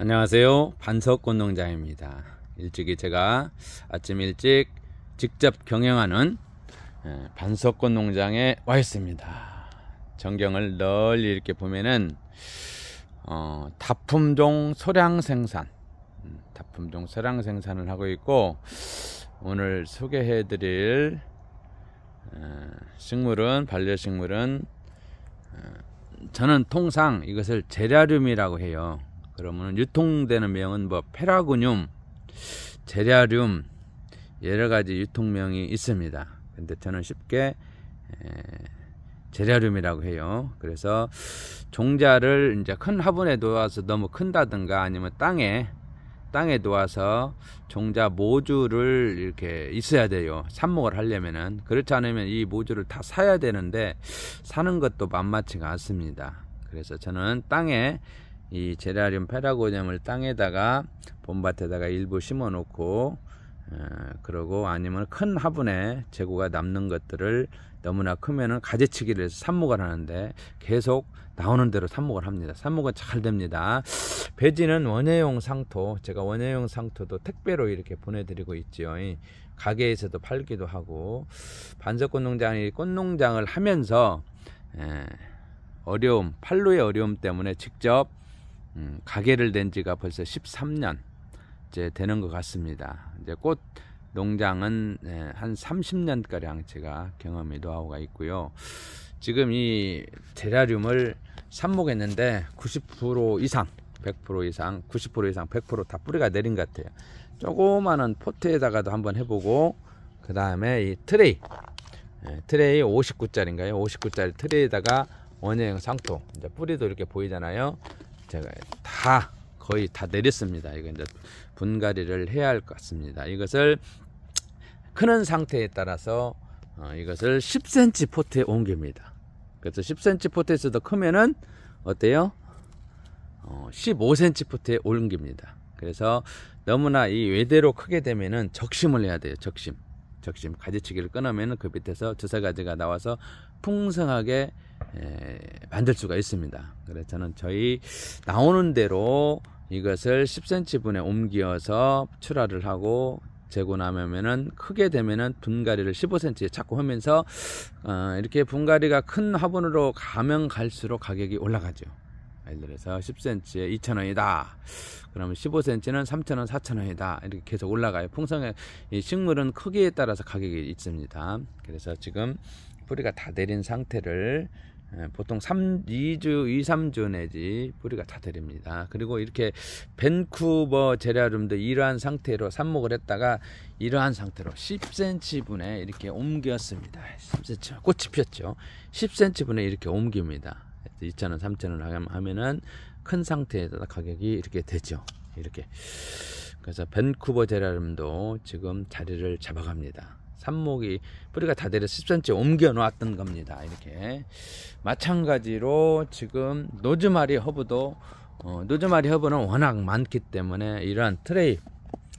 안녕하세요 반석권농장입니다 일찍이 제가 아침 일찍 직접 경영하는 예, 반석권농장에와 있습니다 전경을 널리 이렇게 보면은 어, 다품종 소량 생산 음, 다품종 소량 생산을 하고 있고 오늘 소개해 드릴 어, 식물은 반려식물은 어, 저는 통상 이것을 재라륨이라고 해요 그러면 유통되는 명은 뭐 페라고늄, 제라륨 여러 가지 유통명이 있습니다. 근데 저는 쉽게 제라륨이라고 해요. 그래서 종자를 이제 큰 화분에 놓아서 너무 큰다든가 아니면 땅에 땅에 놓아서 종자 모주를 이렇게 있어야 돼요. 삽목을 하려면은 그렇지 않으면 이 모주를 다 사야 되는데 사는 것도 만만치가 않습니다. 그래서 저는 땅에 이제라리페라고니을 땅에다가 봄밭에다가 일부 심어 놓고 어, 그러고 아니면 큰 화분에 재고가 남는 것들을 너무나 크면은 가지치기를 해서 삽목을 하는데 계속 나오는 대로 삽목을 합니다. 삽목은 잘 됩니다. 배지는 원예용 상토, 제가 원예용 상토도 택배로 이렇게 보내드리고 있지요. 가게에서도 팔기도 하고 반석꽃 농장이 꽃 농장을 하면서 예, 어려움, 팔로의 어려움 때문에 직접 음, 가게를 낸 지가 벌써 13년 이제 되는 것 같습니다. 이제 꽃 농장은 예, 한 30년 가량 제가 경험이 노하우가 있고요. 지금 이테라리을 삽목했는데 90% 이상, 100% 이상, 90% 이상, 100%다 뿌리가 내린 것 같아요. 조그마한 포트에다가도 한번 해보고 그 다음에 이 트레이 예, 트레이 59짜리인가요? 59짜리 트레이에다가 원형 상토 이제 뿌리도 이렇게 보이잖아요. 제가 다 거의 다 내렸습니다. 이거 이제 분갈이를 해야 할 것 같습니다. 이것을 크는 상태에 따라서 어, 이것을 10cm 포트에 옮깁니다. 그래서 10cm 포트에서도 크면은 어때요? 어, 15cm 포트에 옮깁니다. 그래서 너무나 이 외대로 크게 되면은 적심을 해야 돼요. 적심. 적심. 가지치기를 끊으면그 밑에서 주사가지가 나와서 풍성하게 예, 만들 수가 있습니다. 그래서 저는 저희 나오는 대로 이것을 10cm 분에 옮겨서 출하를 하고 재고 나면은 크게 되면은 분갈이를 15cm 에 자꾸 하면서 어, 이렇게 분갈이가 큰 화분으로 가면 갈수록 가격이 올라가죠. 예를 들어서 10cm에 2,000원이다. 그러면 15cm는 3,000원, 4,000원이다. 이렇게 계속 올라가요. 풍성해 이 식물은 크기에 따라서 가격이 있습니다. 그래서 지금 뿌리가 다 내린 상태를 예, 보통 3, 2주, 2, 3주 내지 뿌리가 다 들입니다. 그리고 이렇게 벤쿠버 재라륨도 이러한 상태로 삽목을 했다가 이러한 상태로 10cm분에 이렇게 옮겼습니다. 10cm, 꽃이 피었죠. 10cm분에 이렇게 옮깁니다. 2,000원, 3,000원 하면은 큰 상태에서 가격이 이렇게 되죠. 이렇게. 그래서 벤쿠버 재라륨도 지금 자리를 잡아갑니다. 삽목이 뿌리가 다 내려 10cm 옮겨 놓았던 겁니다. 이렇게 마찬가지로 지금 노즈마리 허브도 어, 노즈마리 허브는 워낙 많기 때문에 이러한 트레이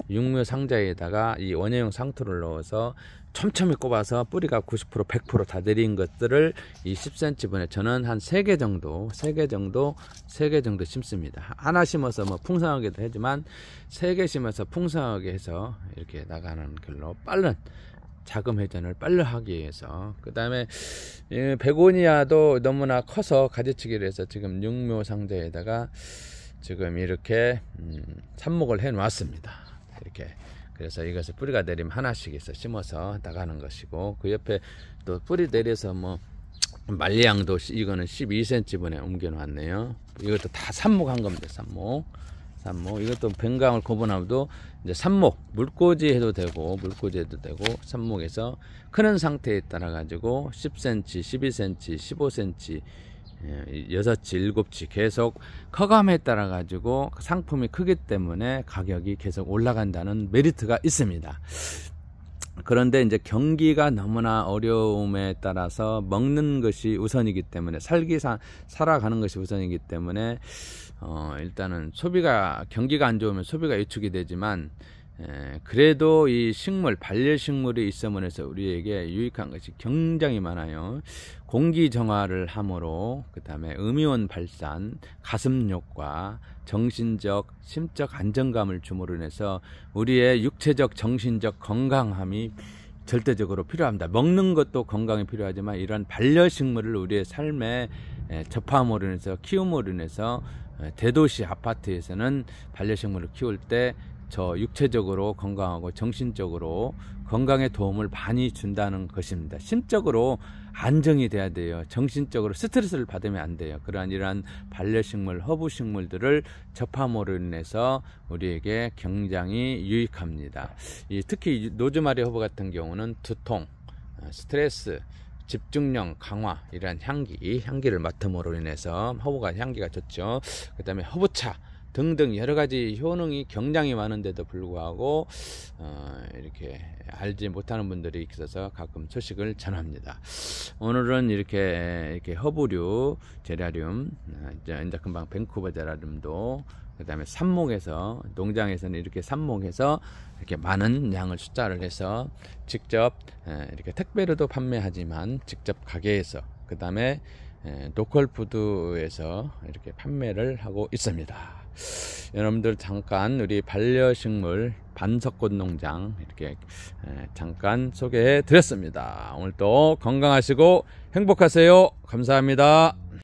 육묘 상자에다가 이 원예용 상투를 넣어서 촘촘히 꼽아서 뿌리가 90% 100%다 내린 것들을 이 10cm 분에 저는 한 3개 정도 3개 정도 3개 정도 심습니다 하나 심어서 뭐 풍성하게도 하지만 3개 심어서 풍성하게 해서 이렇게 나가는 걸로 빠른 자금 회전을 빨리 하기 위해서 그 다음에 베고니아도 너무나 커서 가지치기를 해서 지금 육묘 상자에다가 지금 이렇게 음, 삽목을 해 놨습니다 이렇게 그래서 이것을 뿌리가 내리면 하나씩 해서 심어서 나가는 것이고 그 옆에 또 뿌리 내려서 뭐 말리양도 이거는 12cm 분에 옮겨 놨네요 이것도 다 삽목한 겁니다 삽목 삽목 이것도 뱅강을 구분하면도 이제 삽목 물꽂이 해도 되고 물꽂이 해도 되고 삽목에서 크는 상태에 따라 가지고 10cm 12cm 15cm 6치, 7치 계속 커감에 따라 가지고 그 상품이 크기 때문에 가격이 계속 올라간다는 메리트가 있습니다. 그런데 이제 경기가 너무나 어려움에 따라서 먹는 것이 우선이기 때문에 살기 사, 살아가는 것이 우선이기 때문에 어 일단은 소비가 경기가 안 좋으면 소비가 위축이 되지만 에, 예, 그래도 이 식물, 반려식물이 있으면해서 우리에게 유익한 것이 굉장히 많아요. 공기 정화를 함으로, 그 다음에 음이온 발산, 가슴욕과 정신적, 심적 안정감을 주으로 인해서 우리의 육체적, 정신적 건강함이 절대적으로 필요합니다. 먹는 것도 건강에 필요하지만 이러한 반려식물을 우리의 삶에 예, 접함으로 인해서 키움으로 인해서 예, 대도시 아파트에서는 반려식물을 키울 때저 육체적으로 건강하고 정신적으로 건강에 도움을 많이 준다는 것입니다. 심적으로 안정이 돼야 돼요. 정신적으로 스트레스를 받으면 안 돼요. 그러한 이러한 반려식물, 허브식물들을 접함으로 인해서 우리에게 굉장히 유익합니다. 이, 특히 노즈마리 허브 같은 경우는 두통, 어, 스트레스, 집중력 강화 이러한 향기, 향기를 맡음으로 인해서 허브가 향기가 좋죠. 그 다음에 허브차, 등등 여러 가지 효능이 굉장히 많은데도 불구하고 어, 이렇게 알지 못하는 분들이 있어서 가끔 소식을 전합니다. 오늘은 이렇게 이렇게 허브류 제라륨 이제 이제 금방 밴쿠버 제라륨도 그다음에 삽목에서 농장에서는 이렇게 삽목에서 이렇게 많은 양을 숫자를 해서 직접 이렇게 택배로도 판매하지만 직접 가게에서 그다음에 로컬 푸드에서 이렇게 판매를 하고 있습니다. 여러분들 잠깐 우리 반려식물 반석꽃 농장 이렇게 잠깐 소개해 드렸습니다. 오늘도 건강하시고 행복하세요. 감사합니다.